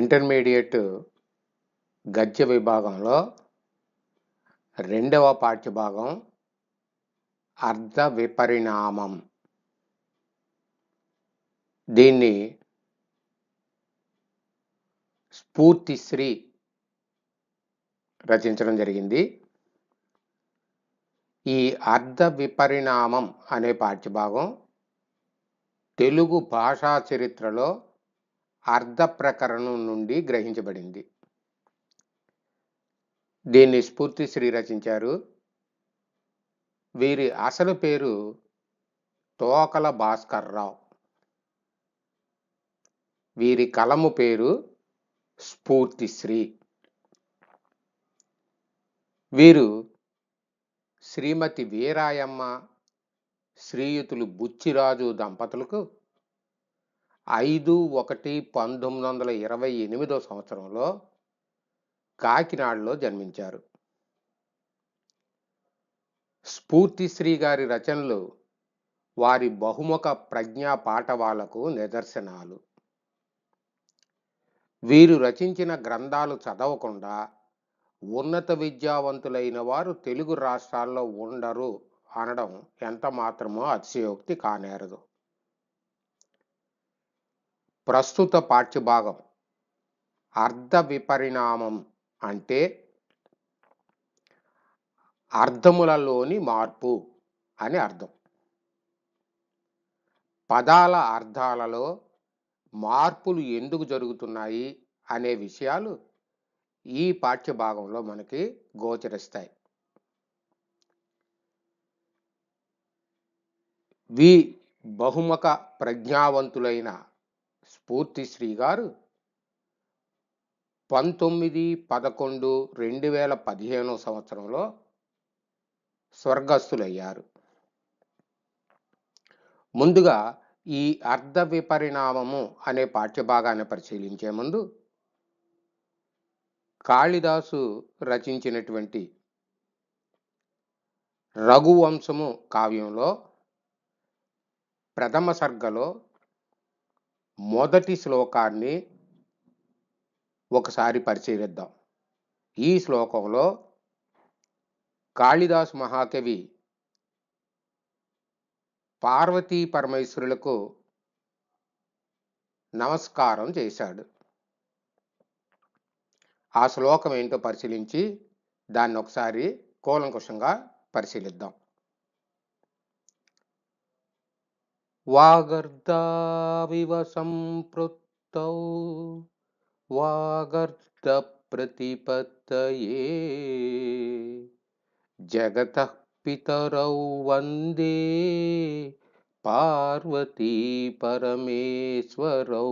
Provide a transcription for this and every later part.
intermediate గద్య విభాగంలో రెండవ పాఠ్యభాగం అర్ధ విపరిణామం దీన్ని స్ఫూర్తిశ్రీ రచించడం జరిగింది ఈ అర్ధ విపరిణామం అనే పాఠ్యభాగం తెలుగు భాషా చరిత్రలో అర్ధ ప్రకరణం నుండి గ్రహించబడింది దీన్ని స్ఫూర్తి శ్రీ రచించారు వీరి అసలు పేరు తోకల భాస్కర్రావు వీరి కలము పేరు స్ఫూర్తిశ్రీ వీరు శ్రీమతి వీరాయమ్మ శ్రీయుతులు బుచ్చిరాజు దంపతులకు ఐదు ఒకటి పంతొమ్మిది వందల ఇరవై ఎనిమిదో సంవత్సరంలో కాకినాడలో జన్మించారు స్ఫూర్తిశ్రీ గారి రచనలు వారి బహుముఖ ప్రజ్ఞా పాఠవాలకు నిదర్శనాలు వీరు రచించిన గ్రంథాలు చదవకుండా ఉన్నత విద్యావంతులైన వారు తెలుగు రాష్ట్రాల్లో ఉండరు అనడం ఎంత మాత్రమో అతిశయోక్తి కానేరదు ప్రస్తుత పాఠ్యభాగం అర్ధ విపరిణామం అంటే అర్థములలోని మార్పు అని అర్థం పదాల అర్థాలలో మార్పులు ఎందుకు జరుగుతున్నాయి అనే విషయాలు ఈ పాఠ్య భాగంలో మనకి గోచరిస్తాయి వి బహుముఖ ప్రజ్ఞావంతులైన స్ఫూర్తిశ్రీ గారు పంతొమ్మిది పదకొండు రెండు వేల పదిహేనో సంవత్సరంలో స్వర్గస్థులయ్యారు ముందుగా ఈ అర్ధ విపరిణామము అనే పాఠ్యభాగాన్ని పరిశీలించే ముందు కాళిదాసు రచించినటువంటి రఘువంశము కావ్యంలో ప్రథమ సర్గలో మొదటి శ్లోకాన్ని ఒకసారి పరిశీలిద్దాం ఈ శ్లోకంలో కాళిదాసు మహాకవి పార్వతీ పరమేశ్వరులకు నమస్కారం చేశాడు ఆ శ్లోకం ఏంటో పరిశీలించి దాన్ని ఒకసారి కూలంకుషంగా పరిశీలిద్దాం వాగర్ధావివ సంపృత్తౌ వాగర్ద ప్రతిపత్తయే జగత పితరౌ వందే పార్వతీ పరమేశ్వరౌ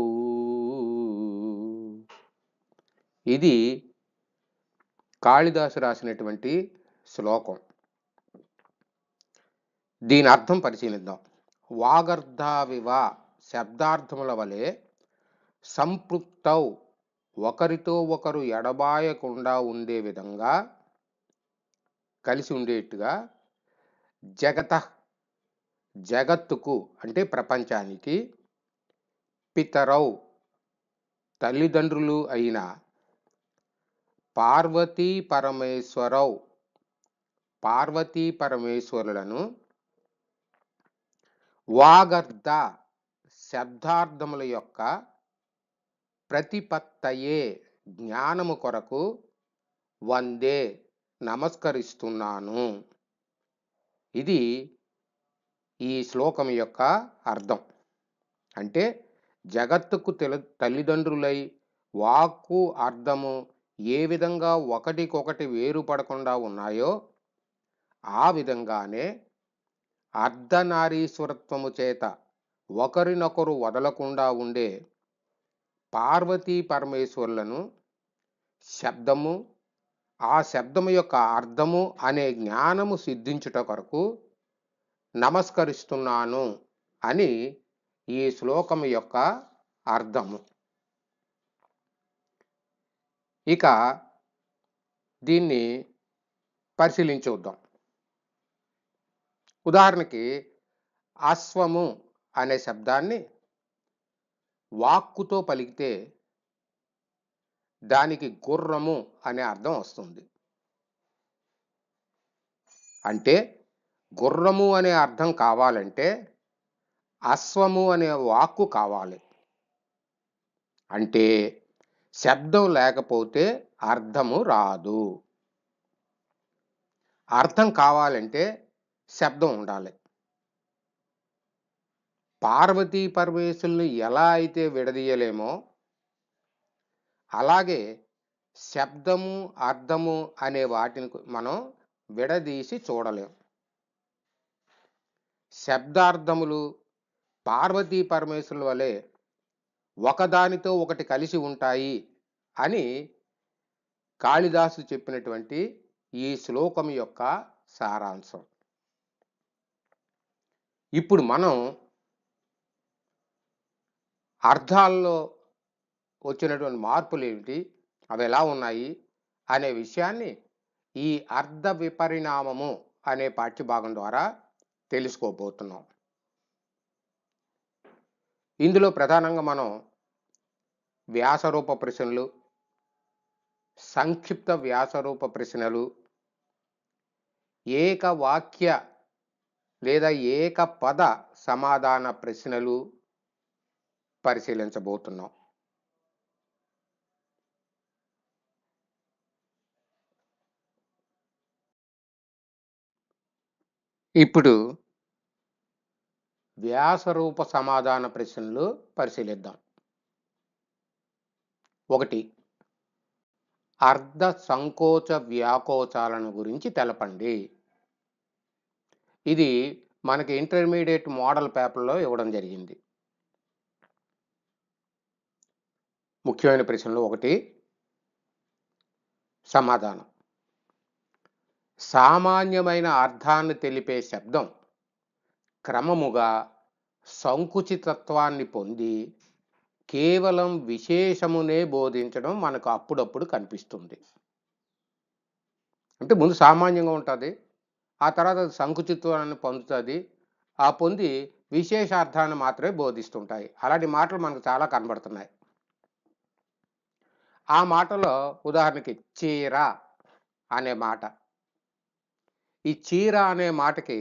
ఇది కాళిదాసు రాసినటువంటి శ్లోకం దీని అర్థం పరిశీలిద్దాం వాగర్ధావివ శబ్దార్థముల వలె సంపృక్తౌ ఒకరితో ఒకరు ఎడబాయకుండా ఉండే విధంగా కలిసి ఉండేట్టుగా జగత జగత్తుకు అంటే ప్రపంచానికి పితరౌ తల్లిదండ్రులు అయిన పార్వతీ పరమేశ్వరవు పార్వతీ పరమేశ్వరులను వాగర్ధ శబ్దార్థముల యొక్క ప్రతిపత్తయే జ్ఞానము కొరకు వందే నమస్కరిస్తున్నాను ఇది ఈ శ్లోకం యొక్క అర్థం అంటే జగత్తుకు తెలు తల్లిదండ్రులై వాక్కు అర్థము ఏ విధంగా ఒకటికొకటి వేరుపడకుండా ఉన్నాయో ఆ విధంగానే అర్ధనారీశ్వరత్వము చేత ఒకరినొకరు వదలకుండా ఉండే పార్వతీ పరమేశ్వరులను శబ్దము ఆ శబ్దము యొక్క అర్థము అనే జ్ఞానము సిద్ధించుట కొరకు నమస్కరిస్తున్నాను అని ఈ శ్లోకము యొక్క అర్థము ఇక దీన్ని పరిశీలించుద్దాం ఉదాహరణకి అశ్వము అనే శబ్దాన్ని వాక్కుతో పలికితే దానికి గుర్రము అనే అర్థం వస్తుంది అంటే గుర్రము అనే అర్థం కావాలంటే అశ్వము అనే వాక్కు కావాలి అంటే శబ్దం లేకపోతే అర్థము రాదు అర్థం కావాలంటే శబ్దం ఉండాలి పార్వతీ పరమేశ్వరుని ఎలా అయితే విడదీయలేమో అలాగే శబ్దము అర్థము అనే వాటిని మనం విడదీసి చూడలేం శబ్దార్థములు పార్వతీ పరమేశ్వరుల వలె ఒకదానితో ఒకటి కలిసి ఉంటాయి అని కాళిదాసు చెప్పినటువంటి ఈ శ్లోకం యొక్క సారాంశం ఇప్పుడు మనం అర్థాల్లో వచ్చినటువంటి మార్పులు ఏమిటి అవి ఎలా ఉన్నాయి అనే విషయాన్ని ఈ అర్ధ విపరిణామము అనే పాఠ్యభాగం ద్వారా తెలుసుకోబోతున్నాం ఇందులో ప్రధానంగా మనం వ్యాసరూప ప్రశ్నలు సంక్షిప్త వ్యాసరూప ప్రశ్నలు ఏకవాక్య లేదా ఏకపద సమాధాన ప్రశ్నలు పరిశీలించబోతున్నాం ఇప్పుడు వ్యాసరూప సమాధాన ప్రశ్నలు పరిశీలిద్దాం ఒకటి అర్ధ సంకోచ వ్యాకోచాలను గురించి తెలపండి ఇది మనకి ఇంటర్మీడియట్ మోడల్ పేపర్లో ఇవ్వడం జరిగింది ముఖ్యమైన ప్రశ్నలు ఒకటి సమాధానం సామాన్యమైన అర్థాన్ని తెలిపే శబ్దం క్రమముగా సంకుచితత్వాన్ని పొంది కేవలం విశేషమునే బోధించడం మనకు అప్పుడప్పుడు కనిపిస్తుంది అంటే ముందు సామాన్యంగా ఉంటుంది ఆ తర్వాత సంకుచిత్వాన్ని పొందుతుంది ఆ పొంది విశేషార్థాన్ని మాత్రమే బోధిస్తుంటాయి అలాంటి మాటలు మనకు చాలా కనబడుతున్నాయి ఆ మాటలో ఉదాహరణకి చీర అనే మాట ఈ చీర అనే మాటకి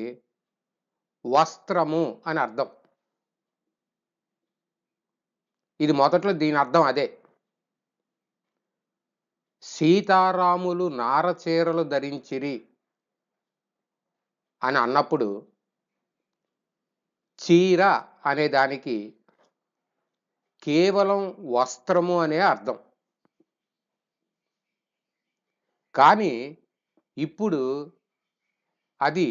వస్త్రము అని అర్థం ఇది మొదట్లో దీని అర్థం అదే సీతారాములు నారచీరలు ధరించిరి అని అన్నప్పుడు చీర అనే దానికి కేవలం వస్త్రము అనే అర్థం కానీ ఇప్పుడు అది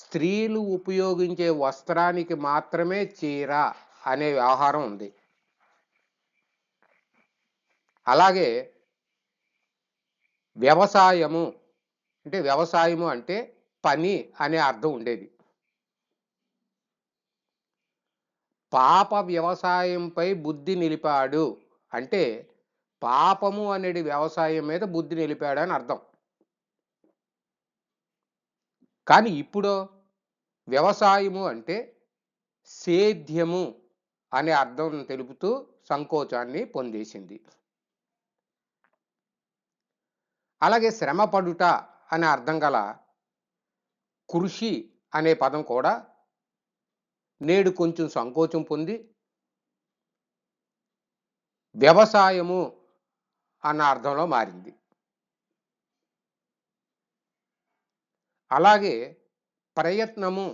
స్త్రీలు ఉపయోగించే వస్త్రానికి మాత్రమే చీర అనే వ్యవహారం ఉంది అలాగే వ్యవసాయము అంటే వ్యవసాయము అంటే పని అనే అర్థం ఉండేది పాప వ్యవసాయంపై బుద్ధి నిలిపాడు అంటే పాపము అనేది వ్యవసాయం మీద బుద్ధి నిలిపాడు అని అర్థం కానీ ఇప్పుడు వ్యవసాయము అంటే సేద్యము అనే అర్థం తెలుపుతూ సంకోచాన్ని పొందేసింది అలాగే శ్రమపడుట అనే అర్థం గల కృషి అనే పదం కూడా నేడు కొంచెం సంకోచం పొంది వ్యవసాయము అన్న అర్థంలో మారింది అలాగే ప్రయత్నము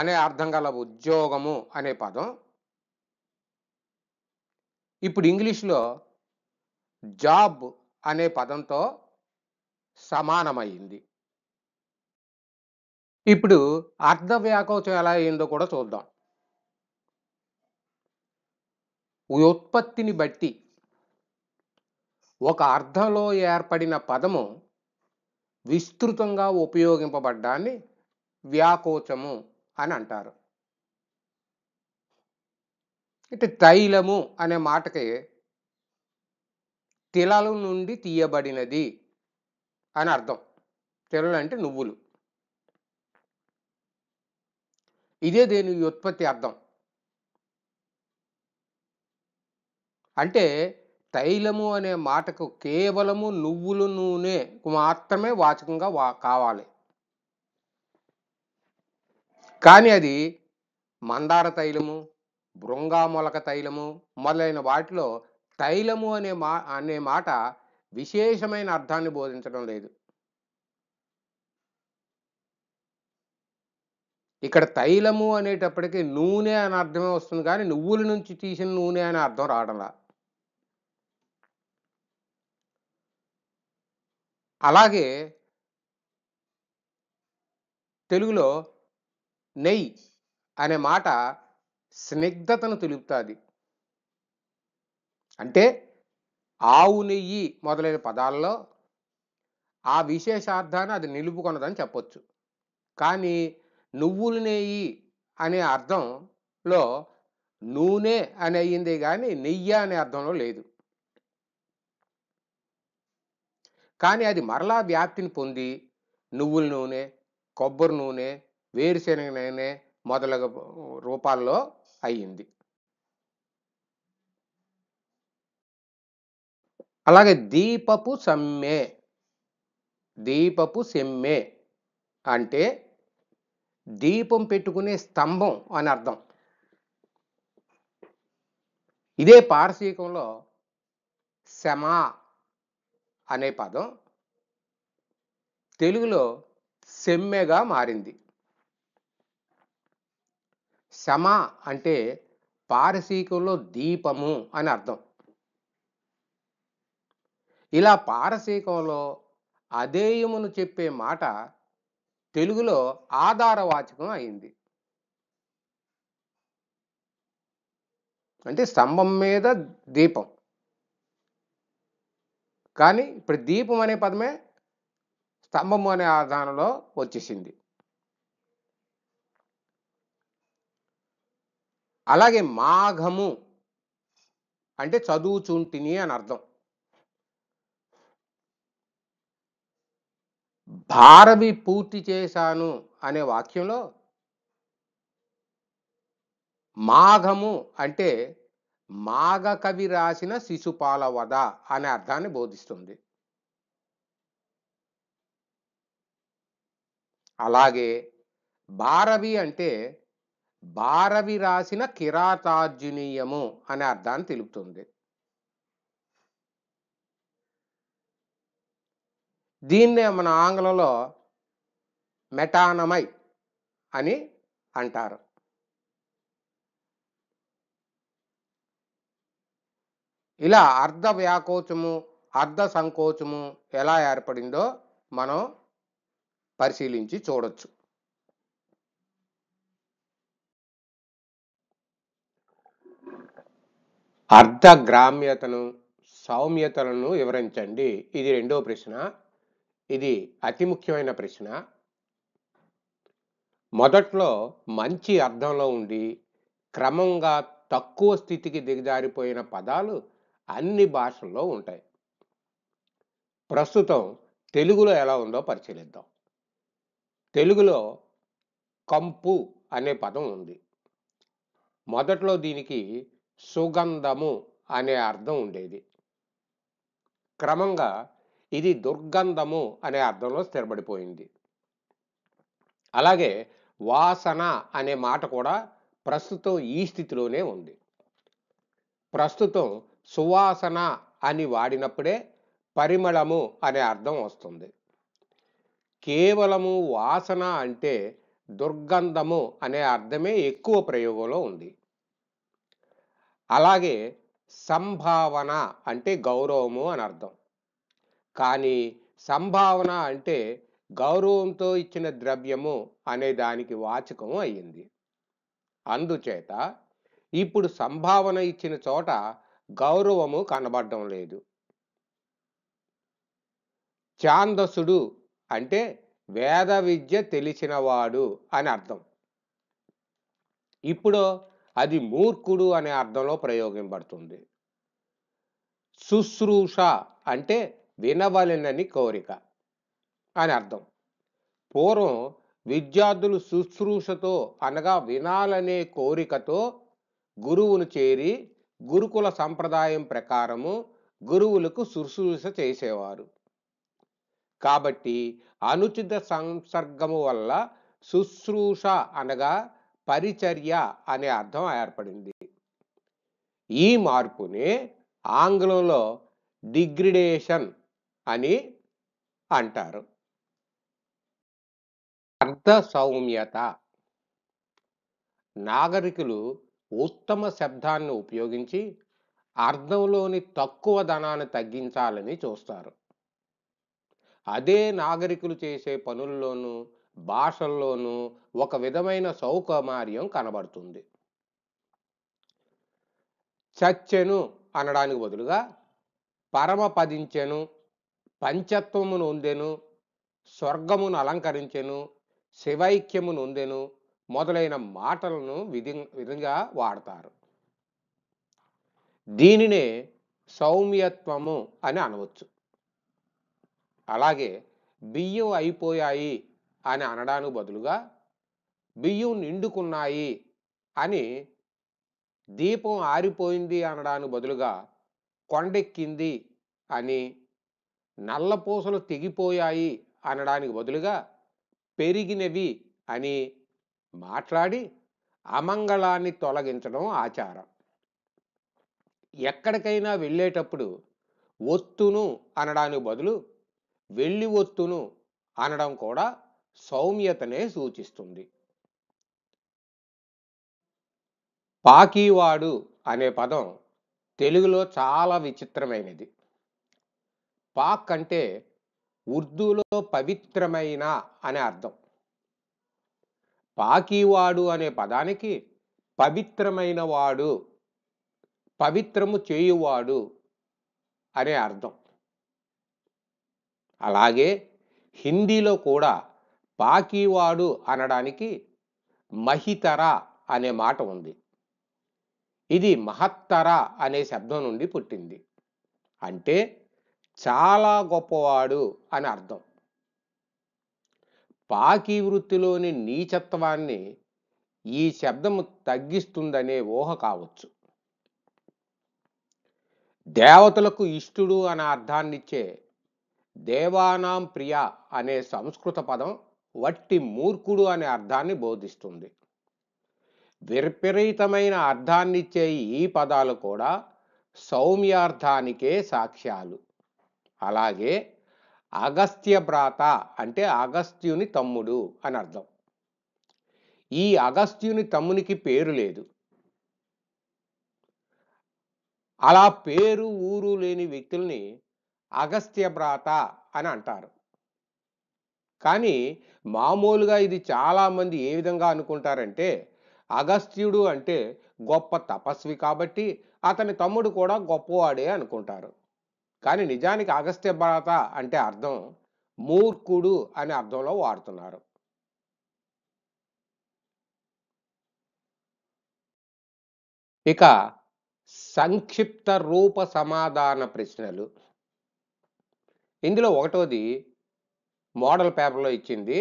అనే అర్థం గల ఉద్యోగము అనే పదం ఇప్పుడు ఇంగ్లీష్లో జాబ్ అనే పదంతో సమానమైంది ఇప్పుడు అర్ధ వ్యాకోచం ఎలా అయిందో కూడా చూద్దాం ఉత్పత్తిని బట్టి ఒక అర్థంలో ఏర్పడిన పదము విస్తృతంగా ఉపయోగింపబడ్డాన్ని వ్యాకోచము అని అంటారు అంటే తైలము అనే మాటకి తిలల నుండి తీయబడినది అని అర్థం తిలలు అంటే నువ్వులు ఇదే దేని ఉత్పత్తి అర్థం అంటే తైలము అనే మాటకు కేవలము నువ్వులు నూనె మాత్రమే వాచకంగా వా కావాలి కానీ అది మందార తైలము బృంగామొలక తైలము మొదలైన వాటిలో తైలము అనే మా అనే మాట విశేషమైన అర్థాన్ని బోధించడం లేదు ఇక్కడ తైలము అనేటప్పటికీ నూనె అని అర్థమే వస్తుంది కానీ నువ్వుల నుంచి తీసిన నూనె అనే అర్థం రావడంలా అలాగే తెలుగులో నెయ్యి అనే మాట స్నిగ్ధతను తెలుపుతుంది అంటే ఆవు నెయ్యి మొదలైన పదాల్లో ఆ విశేషార్థాన్ని అది నిలుపుకొన్నదని చెప్పొచ్చు కానీ నువ్వులు నెయ్యి అనే అర్థంలో నూనె అని అయ్యింది కానీ నెయ్యి అనే అర్థంలో లేదు కానీ అది మరలా వ్యాప్తిని పొంది నువ్వుల నూనె కొబ్బరి నూనె వేరుశెనగ నూనె మొదలగు రూపాల్లో అయ్యింది అలాగే దీపపు సమ్మే దీపపు సెమ్మె అంటే దీపం పెట్టుకునే స్తంభం అని అర్థం ఇదే పారసీకంలో శమా అనే పదం తెలుగులో సెమ్మెగా మారింది శమ అంటే పారసీకంలో దీపము అని అర్థం ఇలా పారసీకంలో అదేయమును చెప్పే మాట తెలుగులో ఆధారవాచకం అయింది అంటే స్తంభం మీద దీపం కానీ ఇప్పుడు దీపం అనే పదమే స్తంభము అనే ఆధారంలో వచ్చేసింది అలాగే మాఘము అంటే చదువుచుంటిని అని అర్థం భారవి పూర్తి చేశాను అనే వాక్యంలో మాఘము అంటే మాఘ కవి రాసిన శిశుపాల వద అనే అర్థాన్ని బోధిస్తుంది అలాగే భారవి అంటే భారవి రాసిన కిరాతార్జునీయము అనే అర్థాన్ని తెలుపుతుంది దీన్నే మన ఆంగ్లంలో మెటానమై అని అంటారు ఇలా అర్ధ వ్యాకోచము అర్ధ సంకోచము ఎలా ఏర్పడిందో మనం పరిశీలించి చూడొచ్చు అర్ధగ్రామ్యతను సౌమ్యతలను వివరించండి ఇది రెండో ప్రశ్న ఇది అతి ముఖ్యమైన ప్రశ్న మొదట్లో మంచి అర్థంలో ఉండి క్రమంగా తక్కువ స్థితికి దిగజారిపోయిన పదాలు అన్ని భాషల్లో ఉంటాయి ప్రస్తుతం తెలుగులో ఎలా ఉందో పరిశీలిద్దాం తెలుగులో కంపు అనే పదం ఉంది మొదట్లో దీనికి సుగంధము అనే అర్థం ఉండేది క్రమంగా ఇది దుర్గంధము అనే అర్థంలో స్థిరపడిపోయింది అలాగే వాసన అనే మాట కూడా ప్రస్తుతం ఈ స్థితిలోనే ఉంది ప్రస్తుతం సువాసన అని వాడినప్పుడే పరిమళము అనే అర్థం వస్తుంది కేవలము వాసన అంటే దుర్గంధము అనే అర్థమే ఎక్కువ ప్రయోగంలో ఉంది అలాగే సంభావన అంటే గౌరవము అని అర్థం కానీ సంభావన అంటే గౌరవంతో ఇచ్చిన ద్రవ్యము అనే దానికి వాచకము అయ్యింది అందుచేత ఇప్పుడు సంభావన ఇచ్చిన చోట గౌరవము కనబడడం లేదు ఛాందసుడు అంటే వేద విద్య తెలిసినవాడు అని అర్థం ఇప్పుడు అది మూర్ఖుడు అనే అర్థంలో ప్రయోగింపడుతుంది శుశ్రూష అంటే వినవలెనని కోరిక అని అర్థం పూర్వం విద్యార్థులు శుశ్రూషతో అనగా వినాలనే కోరికతో గురువును చేరి గురుకుల సంప్రదాయం ప్రకారము గురువులకు శుశ్రూష చేసేవారు కాబట్టి అనుచిత సంసర్గము వల్ల శుశ్రూష అనగా పరిచర్య అనే అర్థం ఏర్పడింది ఈ మార్పుని ఆంగ్లంలో డిగ్రిడేషన్ అని అంటారు అర్ధ సౌమ్యత నాగరికులు ఉత్తమ శబ్దాన్ని ఉపయోగించి అర్థంలోని తక్కువ ధనాన్ని తగ్గించాలని చూస్తారు అదే నాగరికులు చేసే పనుల్లోనూ భాషల్లోనూ ఒక విధమైన సౌకర్యం కనబడుతుంది చచ్చెను అనడానికి బదులుగా పరమపదించెను పంచత్వమును ఉందెను స్వర్గమును అలంకరించెను శివైక్యమును ఉందెను మొదలైన మాటలను విధి విధంగా వాడతారు దీనినే సౌమ్యత్వము అని అనవచ్చు అలాగే బియ్యం అయిపోయాయి అని అనడానికి బదులుగా బియ్యం నిండుకున్నాయి అని దీపం ఆరిపోయింది అనడానికి బదులుగా కొండెక్కింది అని నల్లపూసలు తెగిపోయాయి అనడానికి బదులుగా పెరిగినవి అని మాట్లాడి అమంగళాన్ని తొలగించడం ఆచారం ఎక్కడికైనా వెళ్ళేటప్పుడు ఒత్తును అనడానికి బదులు వెళ్ళి ఒత్తును అనడం కూడా సౌమ్యతనే సూచిస్తుంది పాకీవాడు అనే పదం తెలుగులో చాలా విచిత్రమైనది పాక్ అంటే ఉర్దూలో పవిత్రమైన అనే అర్థం పాకీవాడు అనే పదానికి పవిత్రమైన వాడు పవిత్రము చేయువాడు అనే అర్థం అలాగే హిందీలో కూడా పాకీవాడు అనడానికి మహితర అనే మాట ఉంది ఇది మహత్తర అనే శబ్దం నుండి పుట్టింది అంటే చాలా గొప్పవాడు అని అర్థం పాకీ వృత్తిలోని నీచత్వాన్ని ఈ శబ్దము తగ్గిస్తుందనే ఊహ కావచ్చు దేవతలకు ఇష్టుడు అనే అర్థాన్నిచ్చే దేవానాం ప్రియ అనే సంస్కృత పదం వట్టి మూర్ఖుడు అనే అర్థాన్ని బోధిస్తుంది విపరీతమైన అర్థాన్నిచ్చే ఈ పదాలు కూడా సౌమ్యార్థానికే సాక్ష్యాలు అలాగే అగస్త్య భ్రాత అంటే అగస్త్యుని తమ్ముడు అని అర్థం ఈ అగస్త్యుని తమ్మునికి పేరు లేదు అలా పేరు ఊరు లేని వ్యక్తుల్ని అగస్త్య భ్రాత అని అంటారు కానీ మామూలుగా ఇది చాలామంది ఏ విధంగా అనుకుంటారంటే అగస్త్యుడు అంటే గొప్ప తపస్వి కాబట్టి అతని తమ్ముడు కూడా గొప్పవాడే అనుకుంటారు కానీ నిజానికి అగస్త్య భరత అంటే అర్థం మూర్ఖుడు అనే అర్థంలో వాడుతున్నారు ఇక సంక్షిప్త రూప సమాధాన ప్రశ్నలు ఇందులో ఒకటోది మోడల్ పేపర్లో ఇచ్చింది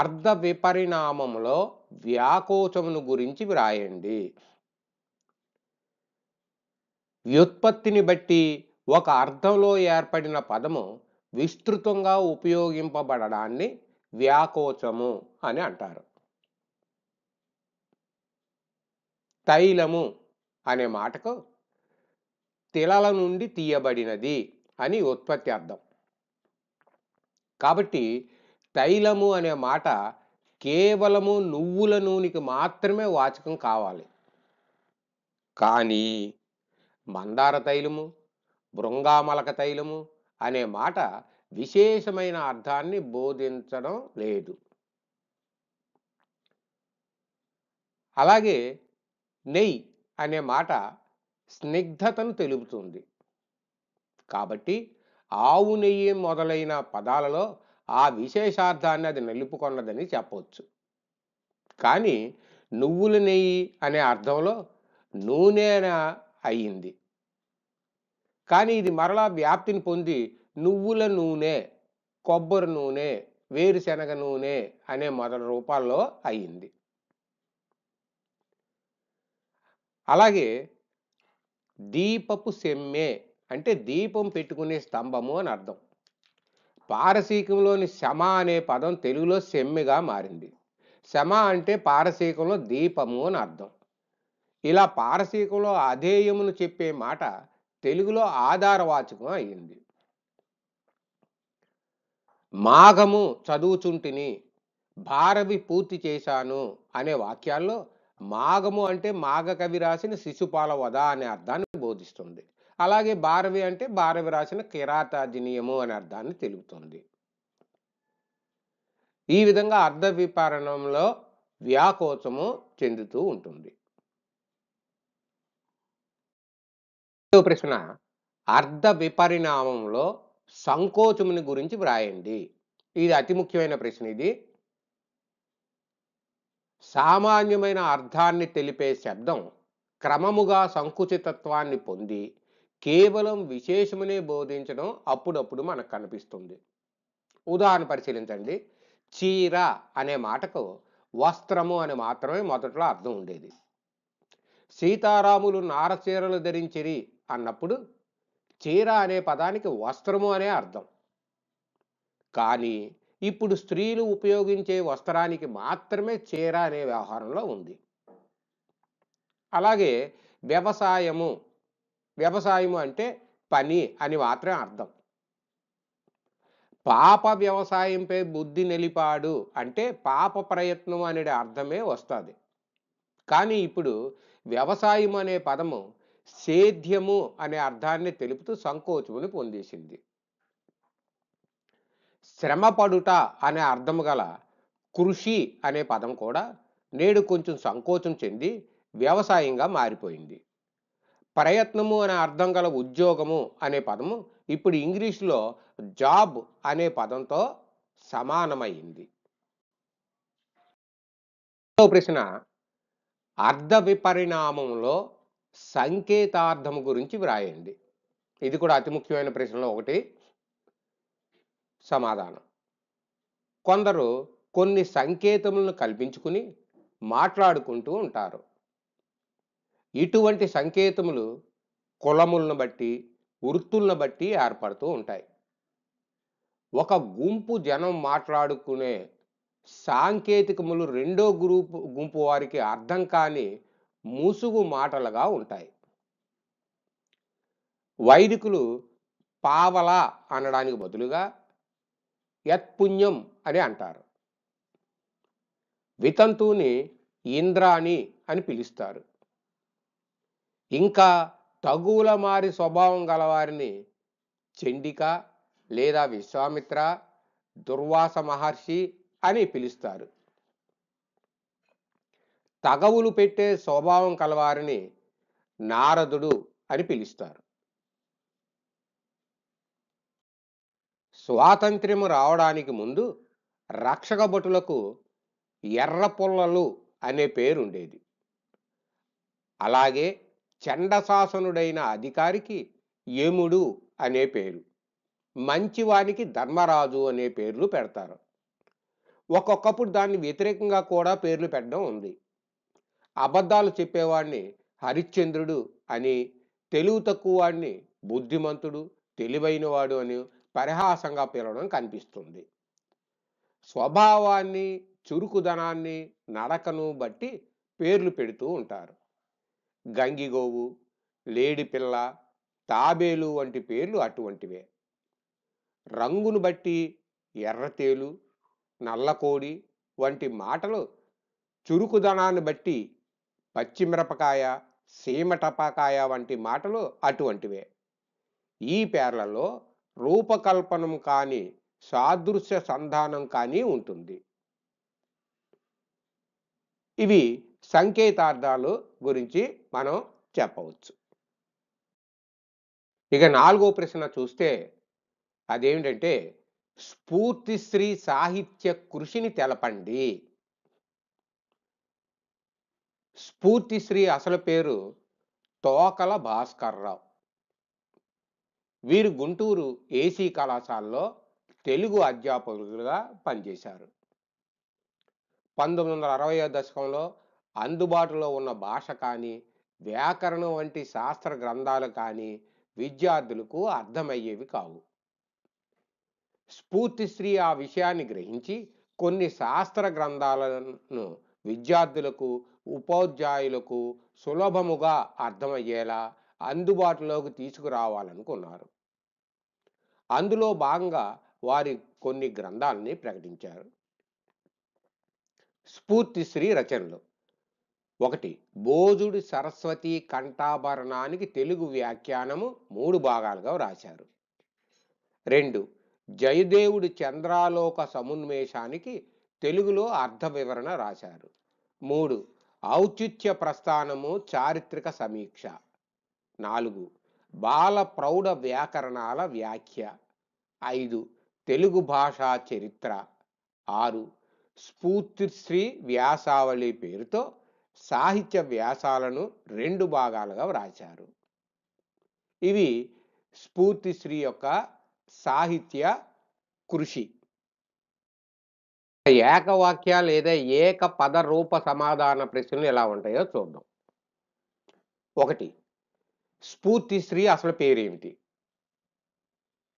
అర్ధ విపరిణామంలో వ్యాకోచమును గురించి వ్రాయండి వ్యుత్పత్తిని బట్టి ఒక అర్థంలో ఏర్పడిన పదము విస్తృతంగా ఉపయోగింపబడడాన్ని వ్యాకోచము అని అంటారు తైలము అనే మాటకు తిలల నుండి తీయబడినది అని ఉత్పత్తి అర్థం కాబట్టి తైలము అనే మాట కేవలము నువ్వుల నూనెకి మాత్రమే వాచకం కావాలి కానీ మందార తైలము బృంగామలక తైలము అనే మాట విశేషమైన అర్థాన్ని బోధించడం లేదు అలాగే నెయ్యి అనే మాట స్నిగ్ధతను తెలుపుతుంది కాబట్టి ఆవు నెయ్యి మొదలైన పదాలలో ఆ విశేషార్థాన్ని అది నిలుపుకొన్నదని చెప్పవచ్చు కానీ నువ్వుల నెయ్యి అనే అర్థంలో నూనెనా అయింది కానీ ఇది మరలా వ్యాప్తిని పొంది నువ్వుల నూనె కొబ్బరి నూనె వేరుశనగ నూనె అనే మొదటి రూపాల్లో అయింది అలాగే దీపపు సెమ్మే అంటే దీపం పెట్టుకునే స్తంభము అని అర్థం పారసీకంలోని శమ అనే పదం తెలుగులో సెమ్మిగా మారింది శమ అంటే పారసీకంలో దీపము అని అర్థం ఇలా పారసీకంలో అధేయమును చెప్పే మాట తెలుగులో ఆధారవాచకం అయింది మాఘము చదువుచుంటిని భారవి పూర్తి చేశాను అనే వాక్యాల్లో మాఘము అంటే మాఘ కవి రాసిన శిశుపాల వద అనే అర్థాన్ని బోధిస్తుంది అలాగే భారవి అంటే భారవి రాసిన కిరాతాజనీయము అనే అర్థాన్ని తెలుపుతుంది ఈ విధంగా అర్ధ విపరణంలో వ్యాకోచము చెందుతూ ఉంటుంది ప్రశ్న అర్ధ విపరిణామంలో సంకోచముని గురించి వ్రాయండి ఇది అతి ముఖ్యమైన ప్రశ్న ఇది సామాన్యమైన అర్థాన్ని తెలిపే శబ్దం క్రమముగా సంకుచితత్వాన్ని పొంది కేవలం విశేషమునే బోధించడం అప్పుడప్పుడు మనకు కనిపిస్తుంది ఉదాహరణ పరిశీలించండి చీర అనే మాటకు వస్త్రము అని మాత్రమే మొదట్లో అర్థం ఉండేది సీతారాములు నారచీరలు ధరించిరి అన్నప్పుడు చీర అనే పదానికి వస్త్రము అనే అర్థం కానీ ఇప్పుడు స్త్రీలు ఉపయోగించే వస్త్రానికి మాత్రమే చీర అనే వ్యవహారంలో ఉంది అలాగే వ్యవసాయము వ్యవసాయం అంటే పని అని మాత్రం అర్థం పాప వ్యవసాయంపై బుద్ధి నిలిపాడు అంటే పాప ప్రయత్నం అనే అర్థమే వస్తుంది కానీ ఇప్పుడు వ్యవసాయం అనే పదము సేద్యము అనే అర్థాన్ని తెలుపుతూ సంకోచముని పొందేసింది శ్రమపడుట అనే అర్థం గల కృషి అనే పదం కూడా నేడు కొంచెం సంకోచం చెంది వ్యవసాయంగా మారిపోయింది ప్రయత్నము అనే అర్థం గల ఉద్యోగము అనే పదము ఇప్పుడు ఇంగ్లీష్లో జాబ్ అనే పదంతో సమానమైంది ప్రశ్న అర్ధ విపరిణామంలో సంకేతార్థము గురించి వ్రాయండి ఇది కూడా అతి ముఖ్యమైన ప్రశ్నలో ఒకటి సమాధానం కొందరు కొన్ని సంకేతములను కల్పించుకుని మాట్లాడుకుంటూ ఉంటారు ఇటువంటి సంకేతములు కులములను బట్టి వృత్తులను బట్టి ఏర్పడుతూ ఉంటాయి ఒక గుంపు జనం మాట్లాడుకునే సాంకేతికములు రెండో గ్రూపు గుంపు వారికి అర్థం కాని ముసుగు మాటలుగా ఉంటాయి వైదికులు పావల అనడానికి బదులుగా యత్పుణ్యం అని అంటారు వితంతువుని ఇంద్రాణి అని పిలుస్తారు ఇంకా తగువుల మారి స్వభావం గలవారిని చండిక లేదా విశ్వామిత్ర దుర్వాస మహర్షి అని పిలుస్తారు తగవులు పెట్టే స్వభావం కలవారిని నారదుడు అని పిలుస్తారు స్వాతంత్ర్యము రావడానికి ముందు రక్షక భటులకు ఎర్ర పొల్లలు అనే పేరుండేది అలాగే చండశాసనుడైన అధికారికి యముడు అనే పేరు మంచివానికి ధర్మరాజు అనే పేర్లు పెడతారు ఒక్కొక్కప్పుడు దాన్ని వ్యతిరేకంగా కూడా పేర్లు పెట్టడం ఉంది అబద్ధాలు చెప్పేవాడిని హరిశ్చంద్రుడు అని తెలుగు తక్కువ వాడిని బుద్ధిమంతుడు తెలివైనవాడు అని పరిహాసంగా పిలవడం కనిపిస్తుంది స్వభావాన్ని చురుకుదనాన్ని నడకను బట్టి పేర్లు పెడుతూ ఉంటారు గంగిగోవు లేడిపిల్ల తాబేలు వంటి పేర్లు అటువంటివే రంగును బట్టి ఎర్రతేలు నల్లకోడి వంటి మాటలు చురుకుదనాన్ని బట్టి పచ్చిమిరపకాయ సీమటపాకాయ వంటి మాటలు అటువంటివే ఈ పేర్లలో రూపకల్పనం కాని సాదృశ్య సంధానం కానీ ఉంటుంది ఇవి సంకేతార్థాలు గురించి మనం చెప్పవచ్చు ఇక నాలుగో ప్రశ్న చూస్తే అదేమిటంటే స్ఫూర్తిశ్రీ సాహిత్య కృషిని తెలపండి స్ఫూర్తిశ్రీ అసలు పేరు తోకల భాస్కర్రావు వీరు గుంటూరు ఏసీ కళాశాలలో తెలుగు అధ్యాపకులుగా పనిచేశారు పంతొమ్మిది వందల అరవై దశకంలో అందుబాటులో ఉన్న భాష కానీ వ్యాకరణం వంటి శాస్త్ర గ్రంథాలు కానీ విద్యార్థులకు అర్థమయ్యేవి కావు స్ఫూర్తిశ్రీ ఆ విషయాన్ని గ్రహించి కొన్ని శాస్త్ర గ్రంథాలను విద్యార్థులకు ఉపాధ్యాయులకు సులభముగా అర్థమయ్యేలా అందుబాటులోకి తీసుకురావాలనుకున్నారు అందులో భాగంగా వారి కొన్ని గ్రంథాలని ప్రకటించారు స్ఫూర్తిశ్రీ రచనలు ఒకటి బోధుడి సరస్వతి కంఠాభరణానికి తెలుగు వ్యాఖ్యానము మూడు భాగాలుగా వ్రాశారు రెండు జయదేవుడి చంద్రాలోక సమున్మేషానికి తెలుగులో అర్థ వివరణ రాశారు మూడు ఔచిత్య ప్రస్థానము చారిత్రక సమీక్ష నాలుగు బాల ప్రౌఢ వ్యాకరణాల వ్యాఖ్య ఐదు తెలుగు భాషా చరిత్ర ఆరు స్ఫూర్తిశ్రీ వ్యాసావళి పేరుతో సాహిత్య వ్యాసాలను రెండు భాగాలుగా వ్రాశారు ఇవి స్ఫూర్తిశ్రీ యొక్క సాహిత్య కృషి ఏకవాక్య లేదా ఏక పద రూప సమాధాన ప్రశ్నలు ఎలా ఉంటాయో చూద్దాం ఒకటి స్ఫూర్తిశ్రీ అసలు పేరేమిటి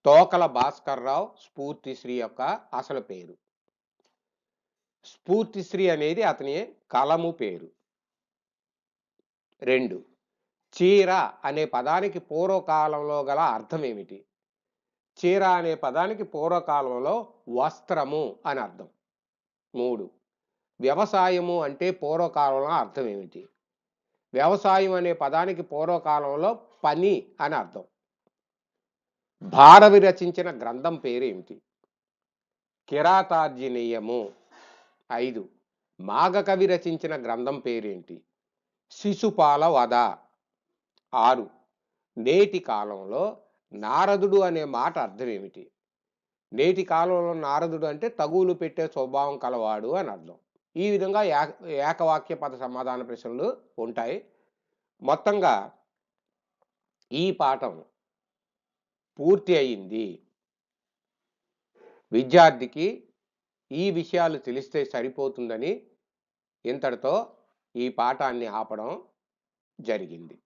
తోకల భాస్కర్రావు స్ఫూర్తిశ్రీ యొక్క అసలు పేరు స్ఫూర్తిశ్రీ అనేది అతని కలము పేరు రెండు చీర అనే పదానికి పూర్వకాలంలో గల అర్థం ఏమిటి చీర అనే పదానికి పూర్వకాలంలో వస్త్రము అని అర్థం మూడు వ్యవసాయము అంటే పూర్వకాలంలో అర్థం ఏమిటి వ్యవసాయం అనే పదానికి పూర్వకాలంలో పని అని అర్థం భారవి రచించిన గ్రంథం పేరేమిటి కిరాతార్జనీయము ఐదు మాఘకవి రచించిన గ్రంథం పేరేంటి శిశుపాల వధ ఆరు నేటి కాలంలో నారదుడు అనే మాట అర్థం ఏమిటి నేటి కాలంలో నారదుడు అంటే తగువులు పెట్టే స్వభావం కలవాడు అని అర్థం ఈ విధంగా ఏకవాక్య పద సమాధాన ప్రశ్నలు ఉంటాయి మొత్తంగా ఈ పాఠం పూర్తి అయింది విద్యార్థికి ఈ విషయాలు తెలిస్తే సరిపోతుందని ఇంతటితో ఈ పాఠాన్ని ఆపడం జరిగింది